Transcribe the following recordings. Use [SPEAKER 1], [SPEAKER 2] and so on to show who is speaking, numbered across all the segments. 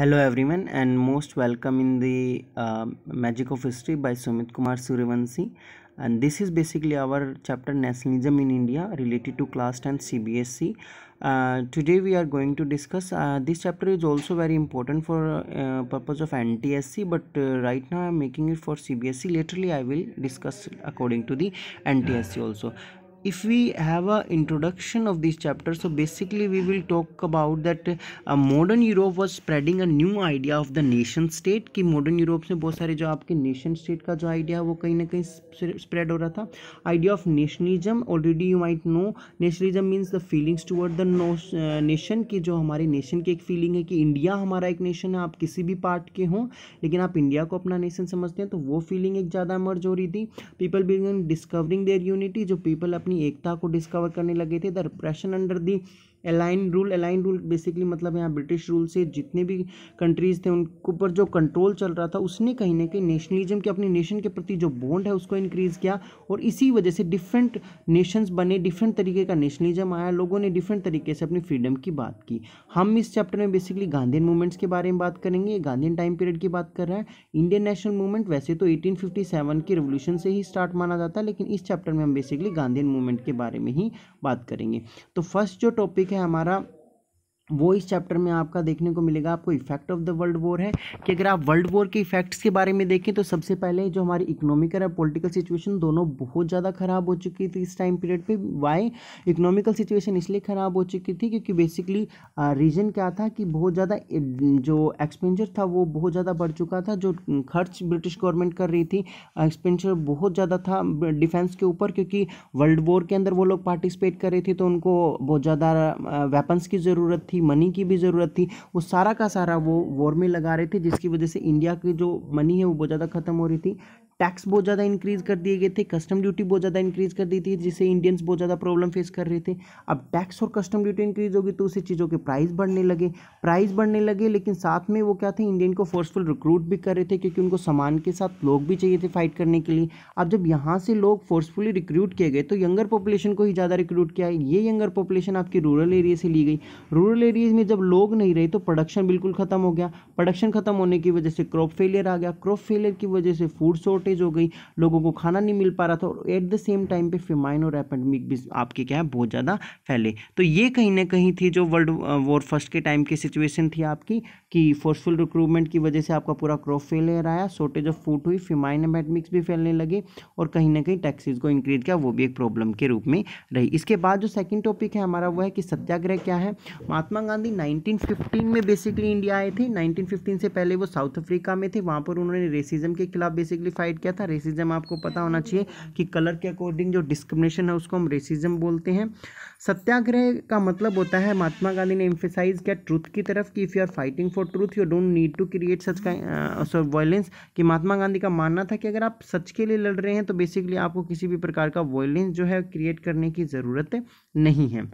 [SPEAKER 1] Hello everyone and most welcome in the uh, Magic of History by Sumit Kumar Suryavanshi and this is basically our chapter Nationalism in India related to class 10 CBSC. Uh, today we are going to discuss uh, this chapter is also very important for uh, purpose of NTSC but uh, right now I am making it for CBSC Literally, I will discuss according to the NTSC also if we have a introduction of this chapter so basically we will talk about that uh, modern Europe was spreading a new idea of the nation state कि modern Europe में बहुत सारे जो आपके nation state का जो idea है वो कहीं ना कहीं spread हो रहा था idea of nationalism already you might know nationalism means the feelings toward the no, uh, nation कि जो हमारे nation की एक feeling है कि इंडिया हमारा एक nation है आप किसी भी पार्ट के हों लेकिन आप इंडिया को अपना नेशन समझते हैं तो वो फीलिंग एक ज़्यादा मर्ज हो रही थी people began discovering their unity जो पीपल अपने अपनी एकता को डिस्कवर करने लगे थे the repression under the alien rule alien rule basically मतलब यहाँ ब्रिटिश रूल से जितने भी कंट्रीज़ थे उनके ऊपर जो कंट्रोल चल रहा था उसने कहीं ना कहीं नेशनलिज्म के अपने नेशन के प्रति जो बॉन्ड है उसको इंक्रीज़ किया और इसी वजह से डिफरेंट नेशंस बने डिफरेंट तरीके का नेशनलिज्म आया लोगों ने डिफरेंट तरीके से अपनी फ्रीडम की बात की हम इस चैप्टर में बेसिकली गांधीन मूवमेंट्स के बारे में बात करेंगे गांधीन टाइम पीरियड की बात कर रहे हैं इंडियन नेशनल मूवमेंट वैसे तो सेवन की रेवोल्यूशन से ही स्टार्ट माना जाता है लेकिन इस चैप्टर में हम बेसिकली गांधीन मूवमेंट के बारे में ही बात करेंगे तो फर्स्ट जो टॉपिक है हमारा वो इस चैप्टर में आपका देखने को मिलेगा आपको effect of the world war है कि अगर आप वर्ल्ड वॉर के इफेक्ट्स के बारे में देखें तो सबसे पहले जो हमारी इकोनॉमिकल और पॉलिटिकल सिचुएशन दोनों बहुत ज़्यादा ख़राब हो चुकी थी इस टाइम पीरियड पे वाई इकोनॉमिकल सिचुएशन इसलिए ख़राब हो चुकी थी क्योंकि बेसिकली रीज़न क्या था कि बहुत ज़्यादा जो एक्सपेंचर था वो बहुत ज़्यादा बढ़ चुका था जो खर्च ब्रिटिश गवर्नमेंट कर रही थी एक्सपेंचर बहुत ज़्यादा था डिफेंस के ऊपर क्योंकि वर्ल्ड वॉर के अंदर वो लोग पार्टिसिपेट कर रहे थे तो उनको बहुत ज़्यादा वेपन्स की ज़रूरत थी थी मनी की भी ज़रूरत थी वो सारा का सारा वो वॉर में लगा रहे थे जिसकी वजह से इंडिया की जो मनी है वो बहुत ज़्यादा ख़त्म हो रही थी टैक्स बहुत ज़्यादा इंक्रीज़ कर दिए गए थे कस्टम ड्यूटी बहुत ज़्यादा इंक्रीज़ कर दी थी जिससे इंडियंस बहुत ज़्यादा प्रॉब्लम फेस कर रहे थे अब टैक्स और कस्टम ड्यूटी इंक्रीज़ होगी तो उसी चीज़ों के प्राइस बढ़ने लगे प्राइस बढ़ने लगे लेकिन साथ में वो क्या थे इंडियन को फोर्सफुल रिक्रूट भी कर रहे थे क्योंकि उनको सामान के साथ लोग भी चाहिए थे फाइट करने के लिए अब जब यहाँ से लोग फोर्सफुली रिक्रूट किए गए तो यंगर पॉपुलेशन को ही ज़्यादा रिक्रूट किया ये यंगर पॉपुलेशन आपकी रूरल एरिया से ली गई रूरल एरियाज में जब लोग नहीं रहे तो प्रोडक्शन बिल्कुल ख़त्म हो गया प्रोडक्शन ख़त्म होने की वजह से क्रॉप फेलियर आ गया क्रॉप फेलियर की वजह से फूड शॉर्टेज हो गई लोगों को खाना नहीं मिल पा रहा था और एट द सेम टाइम पे फिमाइन और एपेंडमिक भी आपके क्या है बहुत ज़्यादा फैले तो ये कहीं ना कहीं थी जो वर्ल्ड वॉर फर्स्ट के टाइम की सिचुएशन थी आपकी कि फोर्सफुल रिक्रूटमेंट की वजह से आपका पूरा क्रॉप फेलियर आया शॉर्टेज ऑफ फूड हुई फिमाइन एपेंडमिक्स भी फैलने लगे और कहीं ना कहीं टैक्सीज को इंक्रीज किया वो भी एक प्रॉब्लम के रूप में रही इसके बाद जो सेकेंड टॉपिक है हमारा वो है कि सत्याग्रह क्या है महात्मा महात्मा गांधी 1915 में बेसिकली इंडिया आए थे 1915 से पहले वो साउथ अफ्रीका में थे वहाँ पर उन्होंने रेसिज्म के खिलाफ बेसिकली फाइट किया था रेसिज्म आपको पता होना चाहिए कि कलर के अकॉर्डिंग जो डिस्क्रिमिनेशन है उसको हम रेसिज्म बोलते हैं सत्याग्रह का मतलब होता है महात्मा गांधी ने एम्फेसाइज किया ट्रूथ की तरफ कि if you are fighting for truth you don't need to create सच का सॉरी वायलेंस कि महात्मा गांधी का मानना था कि अगर आप सच के लिए लड़ रहे हैं तो बेसिकली आपको किसी भी प्रकार का वायलेंस जो है क्रिएट करने की ज़रूरत नहीं है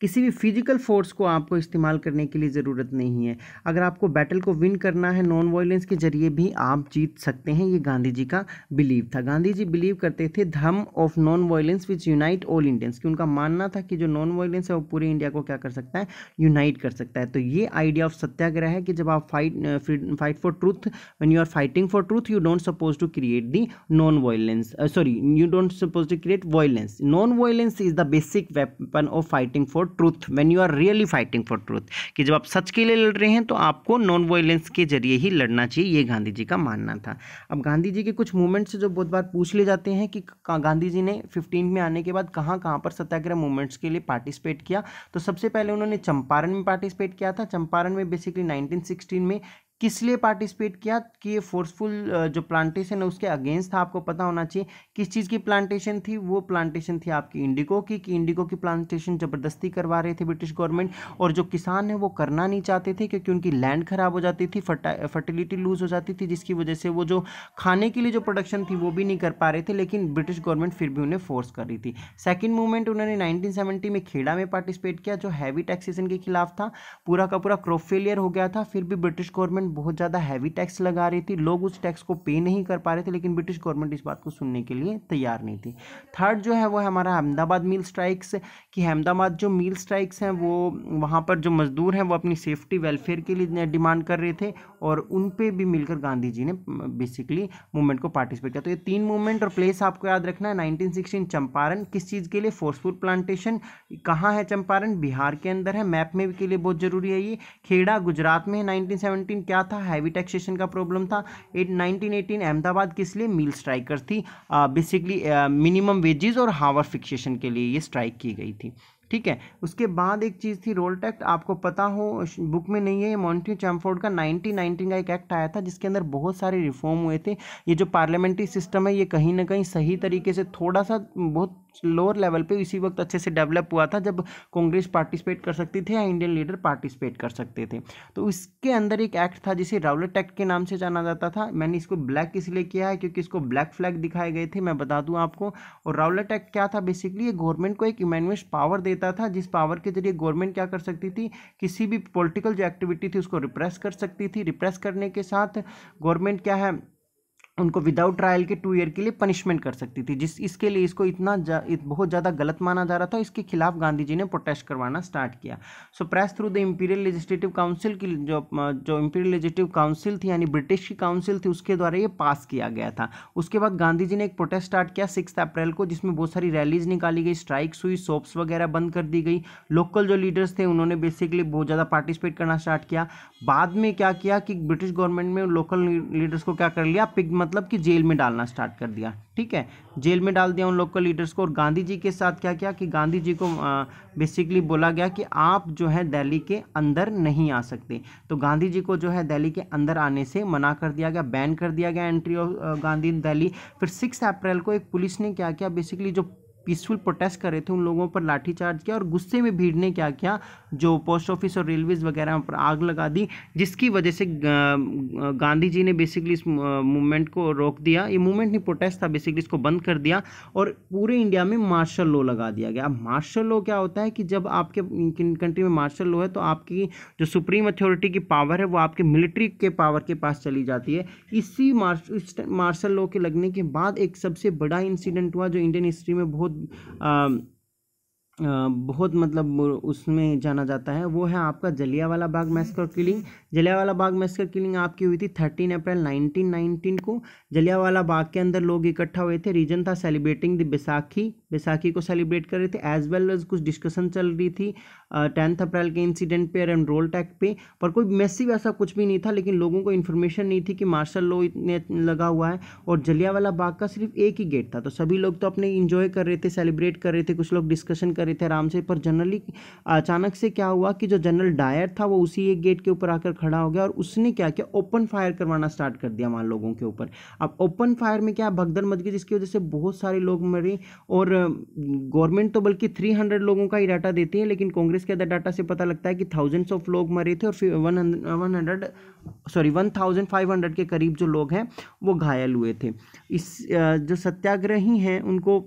[SPEAKER 1] किसी भी फिजिकल फोर्स को आपको इस्तेमाल करने के लिए ज़रूरत नहीं है अगर आपको बैटल को विन करना है नॉन वायलेंस के जरिए भी आप जीत सकते हैं ये गांधी जी का बिलीव था गांधी जी बिलीव करते थे dharma of non violence which unite all Indians कि उनका मानना था कि जो नॉन वायलेंस है वो पूरे इंडिया को क्या कर सकता है यूनाइट कर सकता है तो ये आइडिया ऑफ सत्याग्रह है कि जब आप fight fight for truth when you are fighting for truth you don't suppose to create the non violence sorry you don't suppose to create violence non violence is the basic weapon of fighting for truth when you are really fighting for truth कि जब आप सच के लिए लड़ रहे हैं तो आपको नॉन वायलेंस के जरिए ही लड़ना चाहिए ये गांधी जी का मानना था अब गांधी जी के कुछ मूवमेंट्स जो बहुत बार पूछ ले जाते हैं कि गांधी जी ने फिफ्टीन में आने के बाद कहाँ कहाँ पर सत्याग्रह मूवमेंट्स के लिए पार्टिसिपेट किया तो सबसे पहले उन्होंने चंपारण में पार्टिसिपेट किया था चंपारण में बेसिकली नाइनटीन में किस लिए पार्टिसिपेट किया कि ये फोर्सफुल जो प्लांटेशन है उसके अगेंस्ट था आपको पता होना चाहिए किस चीज़ की प्लांटेशन थी वो प्लांटेशन थी आपकी इंडिगो की कि इंडिगो की प्लांटेशन ज़बरदस्ती करवा रहे थे ब्रिटिश गवर्नमेंट और जो किसान हैं वो करना नहीं चाहते थे क्योंकि उनकी लैंड खराब हो जाती थी फर्टिलिटी लूज़ हो जाती थी जिसकी वजह से वो जो खाने के लिए जो प्रोडक्शन थी वो भी नहीं कर पा रहे थे लेकिन ब्रिटिश गवर्नमेंट फिर भी उन्हें फोर्स कर रही थी सेकेंड मूवमेंट उन्होंने नाइनटीन में खेड़ा में पार्टिसिपेट किया जो हैवी टैक्सेशन के खिलाफ था पूरा का पूरा क्रॉप फेलियर हो गया था फिर भी ब्रिटिश गवर्नमेंट गवर्नमेंट बहुत ज़्यादा हैवी टैक्स लगा रही थी लोग उस टैक्स को पे नहीं कर पा रहे थे लेकिन ब्रिटिश गवर्नमेंट इस बात को सुनने के लिए तैयार नहीं थी थर्ड जो है वो है हमारा अहमदाबाद मिल स्ट्राइक्स कि अहमदाबाद जो मिल स्ट्राइक्स हैं वो वहाँ पर जो मजदूर हैं वो अपनी सेफ्टी वेलफेयर के लिए डिमांड कर रहे थे और उन पर भी मिलकर गांधी जी ने बेसिकली मूवमेंट को पार्टिसिपेट किया तो ये तीन मूवमेंट और प्लेस आपको याद रखना है नाइनटीन चंपारण किस चीज़ के लिए फोर्सफुल प्लांटेशन कहाँ है चंपारण बिहार के अंदर है मैप में भी के लिए बहुत ज़रूरी है ये खेड़ा गुजरात में है नाइनटीन क्या क्या था हैवी टैक्सेशन का प्रॉब्लम था एट नाइनटीन अहमदाबाद किस लिए मिल स्ट्राइकर थी बेसिकली मिनिमम वेजेस और हावर फिक्सेशन के लिए ये स्ट्राइक की गई थी ठीक है उसके बाद एक चीज़ थी रोल टैक्ट आपको पता हो बुक में नहीं है ये मॉन्टी चैम्फोर्ड का 1919 का एक एक्ट आया था जिसके अंदर बहुत सारे रिफॉर्म हुए थे ये जो पार्लियामेंट्री सिस्टम है ये कहीं ना कहीं सही तरीके से थोड़ा सा बहुत लोअर लेवल पे इसी वक्त अच्छे से डेवलप हुआ था जब कांग्रेस पार्टिसिपेट कर सकती थी या इंडियन लीडर पार्टिसिपेट कर सकते थे तो इसके अंदर एक एक्ट था जिसे राउलेट एक्ट के नाम से जाना जाता था मैंने इसको ब्लैक इसलिए किया है क्योंकि इसको ब्लैक फ्लैग दिखाए गए थे मैं बता दूँ आपको और राउलेट एक्ट क्या था बेसिकली ये गवर्नमेंट को एक इमेनवेस पावर देता था जिस पावर के जरिए गवर्नमेंट क्या कर सकती थी किसी भी पोलिटिकल जो एक्टिविटी थी उसको रिप्रेस कर सकती थी रिप्रेस करने के साथ गवर्नमेंट क्या है उनको विदाउट ट्रायल के टू ईयर के लिए पनिशमेंट कर सकती थी जिस इसके लिए इसको इतना जा, इत, बहुत ज़्यादा गलत माना जा रहा था इसके खिलाफ गांधी जी ने प्रोटेस्ट करवाना स्टार्ट किया so press through the imperial legislative council की जो जो इंपीरियल लेजिस्लेटिव काउंसिल थी यानी ब्रिटिश की काउंसिल थी उसके द्वारा ये पास किया गया था उसके बाद गांधी जी ने एक प्रोटेस्ट स्टार्ट किया सिक्स अप्रैल को जिसमें बहुत सारी रैलीज निकाली गई स्ट्राइक्स हुई शॉप्स वगैरह बंद कर दी गई लोकल जो लीडर्स थे उन्होंने बेसिकली बहुत ज़्यादा पार्टिसिपेट करना स्टार्ट किया बाद में क्या किया कि ब्रिटिश गवर्नमेंट में लोकल लीडर्स को क्या कर लिया पिग मतलब कि जेल में डालना स्टार्ट कर दिया ठीक है जेल में डाल दिया उन लोग को लीडर्स को और गांधी जी के साथ क्या किया कि गांधी जी को बेसिकली बोला गया कि आप जो है दिल्ली के अंदर नहीं आ सकते तो गांधी जी को जो है दिल्ली के अंदर आने से मना कर दिया गया बैन कर दिया गया एंट्री ऑफ गांधी दिल्ली फिर सिक्स अप्रैल को एक पुलिस ने क्या किया बेसिकली जो पीसफुल प्रोटेस्ट कर रहे थे उन लोगों पर लाठीचार्ज किया और गुस्से में भीड़ ने क्या किया जो पोस्ट ऑफिस और रेलवेज वगैरह पर आग लगा दी जिसकी वजह से गांधी जी ने बेसिकली इस मूवमेंट को रोक दिया ये मूवमेंट नहीं प्रोटेस्ट था बेसिकली इसको बंद कर दिया और पूरे इंडिया में मार्शल लॉ लगा दिया गया अब मार्शल लॉ क्या होता है कि जब आपके कंट्री में मार्शल लॉ है तो आपकी जो सुप्रीम अथॉरिटी की पावर है वो आपके मिलिट्री के पावर के पास चली जाती है इसी मार्शल लॉ के लगने के बाद एक सबसे बड़ा इंसिडेंट हुआ जो इंडियन हिस्ट्री में बहुत बहुत मतलब उसमें जाना जाता है वो है आपका Jallianwala Bagh massacre killing Jallianwala Bagh massacre killing आपकी हुई थी थर्टीन अप्रैल नाइनटीन नाइनटीन को जलिया वाला बाग के अंदर लोग इकट्ठा हुए थे रीजन था सेलिब्रेटिंग द बैसाखी बैसाखी को सेलिब्रेट कर रहे थे एज वेल एज कुछ डिस्कशन चल रही थी टेंथ अप्रैल के इंसिडेंट पे और एनरोल टैक पे पर कोई मैसिव ऐसा कुछ भी नहीं था लेकिन लोगों को इन्फॉर्मेशन नहीं थी कि मार्शल लॉ इतने लगा हुआ है और जलियावाला बाग का सिर्फ एक ही गेट था तो सभी लोग तो अपने इन्जॉय कर रहे थे सेलिब्रेट कर रहे थे कुछ लोग डिस्कशन कर रहे थे आराम से पर जनरली अचानक से क्या हुआ कि जो जनरल डायर था वो उसी एक गेट के ऊपर आकर खड़ा हो गया और उसने क्या किया ओपन फायर करवाना स्टार्ट कर दिया वहाँ लोगों के ऊपर अब ओपन फायर में क्या भगदड़ मच गई जिसकी वजह से बहुत सारे लोग मरे और गवर्नमेंट तो बल्कि 300 लोगों का ही डाटा देती है लेकिन कांग्रेस के डाटा से पता लगता है कि थाउजेंड्स ऑफ लोग मरे थे और फिर one hundred sorry one thousand five hundred के करीब जो लोग हैं वो घायल हुए थे इस जो सत्याग्रही हैं उनको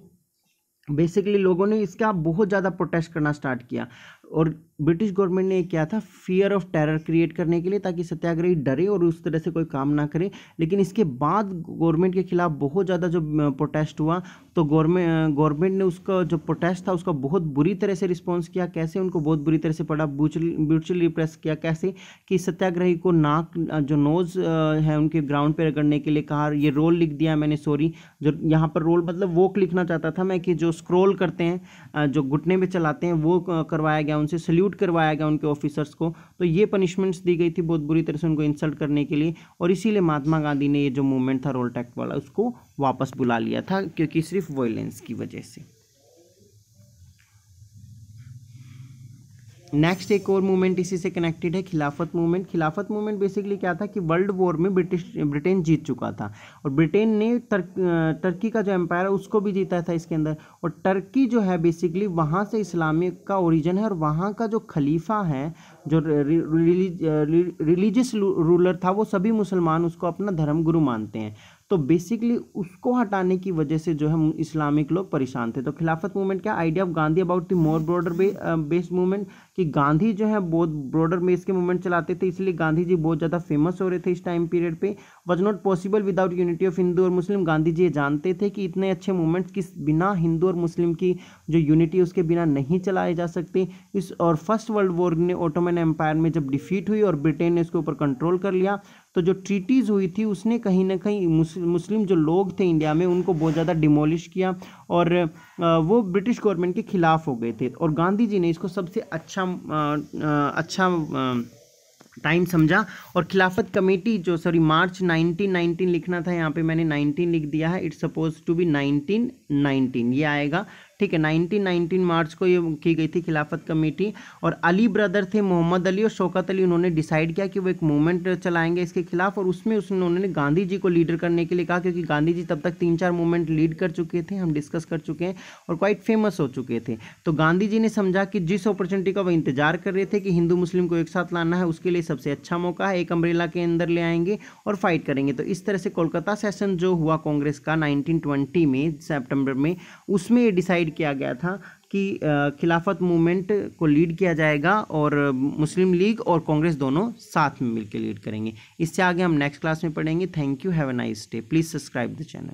[SPEAKER 1] बेसिकली लोगों ने इसका बहुत ज़्यादा प्रोटेस्ट करना स्टार्ट किया और ब्रिटिश गवर्नमेंट ने क्या था फियर ऑफ टेरर क्रिएट करने के लिए ताकि सत्याग्रही डरे और उस तरह से कोई काम ना करे लेकिन इसके बाद गवर्नमेंट के खिलाफ बहुत ज़्यादा जो प्रोटेस्ट हुआ तो गवर्नमेंट गवर्नमेंट ने उसका जो प्रोटेस्ट था उसका बहुत बुरी तरह से रिस्पॉन्स किया कैसे उनको बहुत बुरी तरह से पड़ा ब्यूचुअल रिप्रेस किया कैसे कि सत्याग्रही को नाक जो नोज़ है उनके ग्राउंड पर रगड़ने के लिए कहा ये रोल लिख दिया मैंने सॉरी जो यहाँ पर रोल मतलब वोक लिखना चाहता था मैं कि जो स्क्रोल करते हैं जो घुटने पर चलाते हैं वो करवाया गया उनसे सल्यूट करवाया गया उनके ऑफिसर्स को तो ये पनिशमेंट्स दी गई थी बहुत बुरी तरह से उनको इंसल्ट करने के लिए और इसीलिए महात्मा गांधी ने ये जो मूवमेंट था रोल टैक्ट वाला उसको वापस बुला लिया था क्योंकि सिर्फ वायलेंस की वजह से नेक्स्ट एक और मूवमेंट इसी से कनेक्टेड है खिलाफत मूवमेंट खिलाफत मूवमेंट बेसिकली क्या था कि वर्ल्ड वॉर में ब्रिटिश ब्रिटेन जीत चुका था और ब्रिटेन ने तर, टर्की का जो एम्पायर है उसको भी जीता था इसके अंदर और टर्की जो है बेसिकली वहाँ से इस्लामिक का ओरिजिन है और वहाँ का जो खलीफा है जो रिलीजियस रूलर था वो सभी मुसलमान उसको अपना धर्म गुरु मानते हैं तो बेसिकली उसको हटाने की वजह से जो है इस्लामिक लोग परेशान थे तो खिलाफत मूवमेंट क्या idea of Gandhi about the more broader based movement कि गांधी जो है बहुत ब्रॉडर में के मूवमेंट चलाते थे इसलिए गांधी जी बहुत ज़्यादा फेमस हो रहे थे इस टाइम पीरियड पे was not possible without unity of Hindu और मुस्लिम गांधी जी जानते थे कि इतने अच्छे मूवमेंट्स किस बिना हिंदू और मुस्लिम की जो यूनिटी उसके बिना नहीं चलाए जा सकते इस और फर्स्ट वर्ल्ड वॉर ने ओटोमन एम्पायर में जब डिफीट हुई और ब्रिटेन ने इसके ऊपर कंट्रोल कर लिया तो जो ट्रीटीज़ हुई थी उसने कहीं ना कहीं मुस्लिम जो लोग थे इंडिया में उनको बहुत ज़्यादा डिमोलिश किया और वो ब्रिटिश गवर्नमेंट के ख़िलाफ़ हो गए थे और गांधी जी ने इसको सबसे अच्छा अच्छा टाइम समझा और खिलाफत कमेटी जो सॉरी मार्च 1919 लिखना था यहाँ पे मैंने 19 लिख दिया है इट्स सपोज टू बी 1919 ये आएगा ठीक है 1919 मार्च को ये की गई थी खिलाफत कमेटी और अली ब्रदर थे मोहम्मद अली और शौकत अली उन्होंने डिसाइड किया कि वो एक मूवमेंट चलाएंगे इसके खिलाफ और उसमें उन्होंने गांधी जी को लीडर करने के लिए कहा क्योंकि गांधी जी तब तक तीन चार मूवमेंट लीड कर चुके थे हम डिस्कस कर चुके हैं और क्वाइट फेमस हो चुके थे तो गांधी जी ने समझा कि जिस अपॉर्चुनिटी का वो इंतजार कर रहे थे कि हिंदू मुस्लिम को एक साथ लाना है उसके लिए सबसे अच्छा मौका है एक अम्ब्रेला के अंदर ले आएंगे और फाइट करेंगे तो इस तरह से कोलकाता सेशन जो हुआ कांग्रेस का नाइनटीन में सेप्टेम्बर में उसमें ये डिसाइड डिसाइड किया गया था कि खिलाफत मूवमेंट को लीड किया जाएगा और मुस्लिम लीग और कांग्रेस दोनों साथ में मिलकर लीड करेंगे इससे आगे हम नेक्स्ट क्लास में पढ़ेंगे thank you have a nice day please subscribe the channel